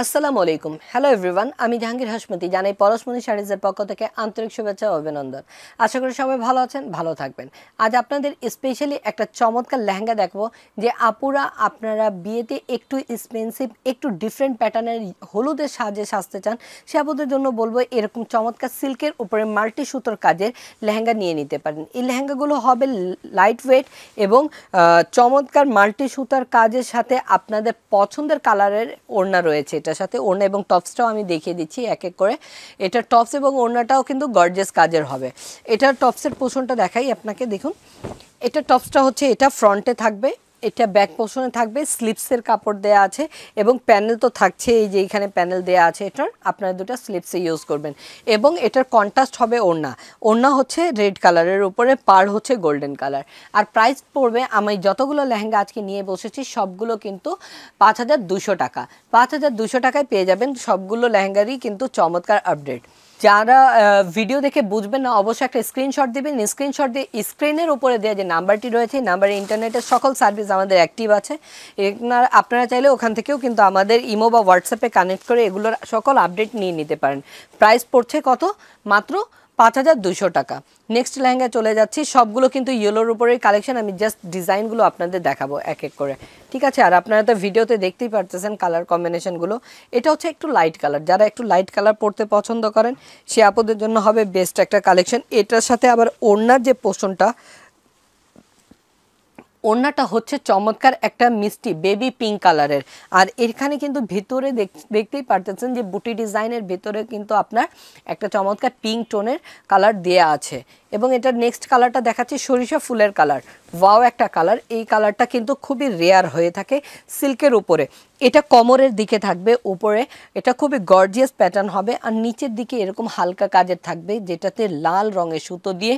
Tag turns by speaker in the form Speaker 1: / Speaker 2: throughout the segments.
Speaker 1: আসসালামু আলাইকুম hello everyone আমি জাহাঙ্গীর হাসমতি জানাই পরশমণি শাড়িজের পক্ষ থেকে আন্তরিক শুভেচ্ছা ও অভিনন্দন আশা করি সবাই ভালো আছেন ভালো থাকবেন আজ আপনাদের স্পেশালি একটা চমৎকার লেহেঙ্গা দেখবো যে আপুরা আপনারা বিয়েতে একটু এক্সপেন্সিভ একটু ডিফারেন্ট প্যাটার্নের হলুদের সাহায্যে সাজতে চান সে আপুদের জন্য বলবো এরকম চমৎকার সিল্কের উপরে মাল্টি সুতোর কাজের লেহেঙ্গা নিয়ে নিতে পারেন এই লেহেঙ্গাগুলো হবে লাইট ওয়েট এবং চমৎকার মাল্টি সুতার কাজের সাথে আপনাদের পছন্দের কালারের ওড়না রয়েছে এটার সাথে ওড়না এবং টপসটাও আমি দেখিয়ে দিচ্ছি এক এক করে এটা টপস এবং ওড়নাটাও কিন্তু গর্জেস কাজের হবে এটা টপসের পোষণটা দেখাই আপনাকে দেখুন এটা টপসটা হচ্ছে এটা ফ্রন্টে থাকবে এটা ব্যাক পোষণে থাকবে স্লিপসের কাপড় দেয়া আছে এবং প্যানেল তো থাকছে এই যে এখানে প্যানেল দেয়া আছে এটার আপনারা দুটো স্লিপসে ইউজ করবেন এবং এটার কন্ট্রাস্ট হবে ওড়না ওড়না হচ্ছে রেড কালারের উপরে পার হচ্ছে গোল্ডেন কালার আর প্রাইস পড়বে আমি যতগুলো লেহেঙ্গা আজকে নিয়ে বসেছি সবগুলো কিন্তু পাঁচ হাজার দুশো টাকা পাঁচ হাজার দুশো টাকায় পেয়ে যাবেন সবগুলো লেহেঙ্গারই কিন্তু চমৎকার আপডেট যারা ভিডিও দেখে বুঝবেন না অবশ্যই একটা স্ক্রিনশট দেবেন স্ক্রিনশট দিয়ে স্ক্রিনের উপরে দেওয়া যে নাম্বারটি রয়েছে নাম্বারে ইন্টারনেটের সকল সার্ভিস আমাদের অ্যাক্টিভ আছে আপনারা চাইলে ওখান থেকেও কিন্তু আমাদের ইমো বা হোয়াটসঅ্যাপে কানেক্ট করে এগুলোর সকল আপডেট নিয়ে নিতে পারেন প্রাইস পড়ছে কত মাত্র পাঁচ হাজার দুশো টাকা নেক্সট লেহেঙ্গা চলে যাচ্ছি সবগুলো কিন্তু ইয়েলোর উপরেই কালেকশন আমি জাস্ট ডিজাইনগুলো আপনাদের দেখাবো এক এক করে ঠিক আছে আর আপনারা তো ভিডিওতে দেখতেই পারতেছেন কালার কম্বিনেশনগুলো এটা হচ্ছে একটু লাইট কালার যারা একটু লাইট কালার পরতে পছন্দ করেন সে আপদের জন্য হবে বেস্ট একটা কালেকশন এটার সাথে আবার ওড়নার যে পোষণটা ওড়নাটা হচ্ছে চমৎকার একটা মিষ্টি বেবি পিঙ্ক কালারের আর এখানে কিন্তু ভেতরে দেখতেই পারতেছেন যে বুটি ডিজাইনের ভেতরে কিন্তু আপনার একটা চমৎকার পিঙ্ক টোনের কালার দেয়া আছে এবং এটার নেক্সট কালারটা দেখাচ্ছি সরিষা ফুলের কালার ওয়াও একটা কালার এই কালারটা কিন্তু খুবই রেয়ার হয়ে থাকে সিল্কের উপরে এটা কমরের দিকে থাকবে উপরে এটা খুবই গর্জিয়াস প্যাটার্ন হবে আর নিচের দিকে এরকম হালকা কাজের থাকবে যেটাতে লাল রঙের সুতো দিয়ে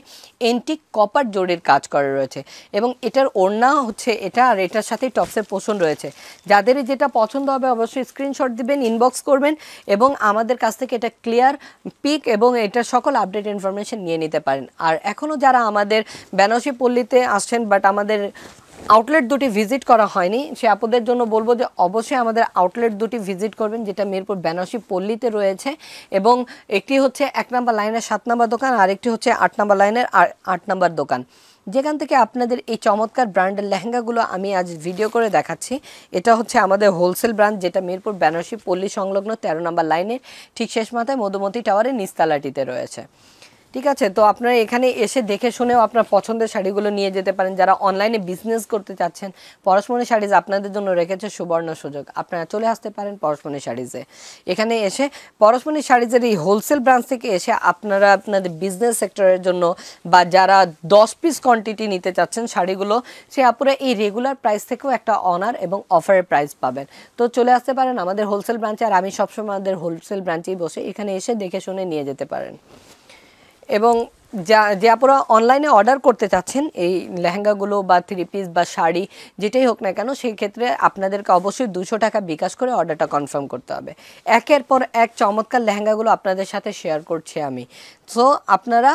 Speaker 1: এন্টিক কপার জোরের কাজ করা রয়েছে এবং এটার ওড়না হচ্ছে এটা আর এটার সাথে টপসের পোষণ রয়েছে যাদের যেটা পছন্দ হবে অবশ্যই স্ক্রিনশট দিবেন ইনবক্স করবেন এবং আমাদের কাছ থেকে এটা ক্লিয়ার পিক এবং এটা সকল আপডেট ইনফরমেশন নিয়ে নিতে পারেন আর এখনও যারা আমাদের বেনারসি পল্লীতে আসছেন বাট আমাদের আউটলেট দুটি ভিজিট করা হয়নি সে আপদের জন্য বলবো যে অবশ্যই আমাদের আউটলেট দুটি ভিজিট করবেন যেটা মিরপুর বেনারসি পল্লীতে রয়েছে এবং একটি হচ্ছে এক নম্বর লাইনের সাত নম্বর দোকান আর একটি হচ্ছে আট নম্বর লাইনের আট নম্বর দোকান যেখান থেকে আপনাদের এই চমৎকার ব্র্যান্ডের লেহেঙ্গাগুলো আমি আজ ভিডিও করে দেখাচ্ছি এটা হচ্ছে আমাদের হোলসেল ব্র্যান্ড যেটা মিরপুর বেনারসি পল্লী সংলগ্ন তেরো নম্বর লাইনের ঠিক শেষ মাথায় মধুমতি টাওয়ারের নিস্তালাটিতে রয়েছে ঠিক আছে তো আপনারা এখানে এসে দেখে শুনেও আপনার পছন্দের শাড়িগুলো নিয়ে যেতে পারেন যারা অনলাইনে বিজনেস করতে চাচ্ছেন পরশমণি শাড়িজ আপনাদের জন্য রেখেছে সুবর্ণ সুযোগ আপনারা চলে আসতে পারেন পরশমণি শাড়িজে এখানে এসে পরশমণি শাড়িজের এই হোলসেল ব্রাঞ্চ থেকে এসে আপনারা আপনাদের বিজনেস সেক্টরের জন্য বা যারা দশ পিস কোয়ান্টিটি নিতে চাচ্ছেন শাড়িগুলো সে আপনারা এই রেগুলার প্রাইস থেকেও একটা অনার এবং অফারের প্রাইস পাবেন তো চলে আসতে পারেন আমাদের হোলসেল ব্রাঞ্চে আর আমি সবসময় আমাদের হোলসেল ব্রাঞ্চেই বসে এখানে এসে দেখে শুনে নিয়ে যেতে পারেন এবং যা যে আপনারা অনলাইনে অর্ডার করতে চাচ্ছেন এই লেহেঙ্গাগুলো বা থ্রি পিস বা শাড়ি যেটাই হোক না কেন সেই ক্ষেত্রে আপনাদেরকে অবশ্যই দুশো টাকা বিকাশ করে অর্ডারটা কনফার্ম করতে হবে একের পর এক চমৎকার লেহেঙ্গাগুলো আপনাদের সাথে শেয়ার করছি আমি সো আপনারা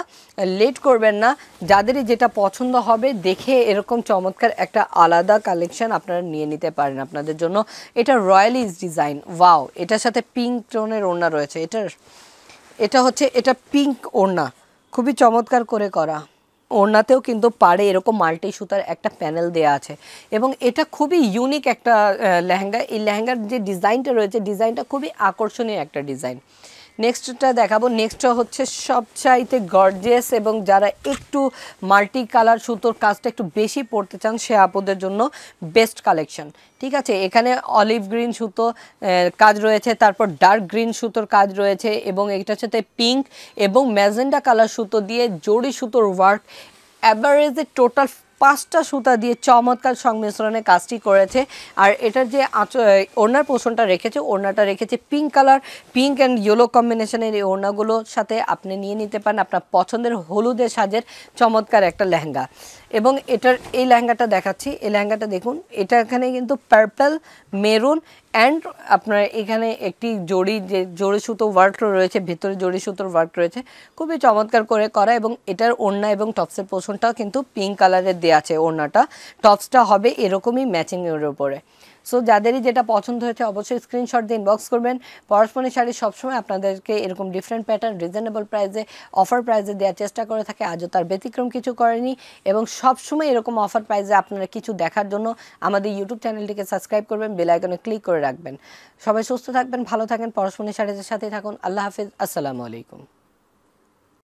Speaker 1: লেট করবেন না যাদেরই যেটা পছন্দ হবে দেখে এরকম চমৎকার একটা আলাদা কালেকশন আপনারা নিয়ে নিতে পারেন আপনাদের জন্য এটা রয়্যাল ইস ডিজাইন ওয়াও এটার সাথে পিঙ্ক টোনের ওড়না রয়েছে এটার এটা হচ্ছে এটা পিঙ্ক ওড়না খুবই চমৎকার করে করা ওড়নাতেও কিন্তু পারে এরকম মাল্টি সুতার একটা প্যানেল দেয়া আছে এবং এটা খুবই ইউনিক একটা লেহেঙ্গা এই লেহেঙ্গার যে ডিজাইনটা রয়েছে ডিজাইনটা খুবই আকর্ষণীয় একটা ডিজাইন নেক্সটটা দেখাবো নেক্সটটা হচ্ছে সবচাইতে গর্জেস এবং যারা একটু মাল্টি কালার সুতোর কাজটা একটু বেশি পড়তে চান সে আপদের জন্য বেস্ট কালেকশন ঠিক আছে এখানে অলিভ গ্রিন সুতো কাজ রয়েছে তারপর ডার্ক গ্রিন সুতোর কাজ রয়েছে এবং এটার সাথে পিঙ্ক এবং ম্যাজেন্ডা কালার সুতো দিয়ে জড়ি সুতোর ওয়ার্ক অ্যাভারেজে টোটাল পাঁচটা সুতা দিয়ে চমৎকার সংমিশ্রণে কাজটি করেছে আর এটার যে ওড়নার পোষণটা রেখেছে ওড়নাটা রেখেছে pink colour pink and yellow কম্বিনেশনের এই ওড়নাগুলোর সাথে আপনি নিয়ে নিতে পারেন আপনার পছন্দের হলুদের সাজের চমৎকার একটা লেহেঙ্গা এবং এটার এই লেহেঙ্গাটা দেখাচ্ছি এই লেহেঙ্গাটা দেখুন এটা এখানে কিন্তু পার্পল মেরুন অ্যান্ড আপনার এখানে একটি জড়ি যে জড়ি সুতো ওয়ার্ক রয়েছে ভেতরে জড়ি সুতোর ওয়ার্ক রয়েছে খুবই চমৎকার করে করা এবং এটার ওড়না এবং টপসের পোষণটাও কিন্তু পিঙ্ক কালারের দেওয়া আছে ওড়নাটা টপসটা হবে এরকমই ম্যাচিংয়ের ওপরে সো যাদেরই যেটা পছন্দ হয়েছে অবশ্যই স্ক্রিনশট দিয়ে ইনবক্স করবেন পরশমণি শাড়ি সবসময় আপনাদেরকে এরকম ডিফারেন্ট প্যাটার্ন রিজনেবল প্রাইসে অফার প্রাইসে দেওয়ার চেষ্টা করে থাকে আজও তার ব্যতিক্রম কিছু করেনি এবং সবসময় এরকম অফার প্রাইসে আপনারা কিছু দেখার জন্য আমাদের ইউটিউব চ্যানেলটিকে সাবস্ক্রাইব করবেন বেলাইকনে ক্লিক করে রাখবেন সবাই সুস্থ থাকবেন ভালো থাকেন পরশমণি শাড়িদের সাথে থাকুন আল্লাহ হাফিজ আসসালামু আলাইকুম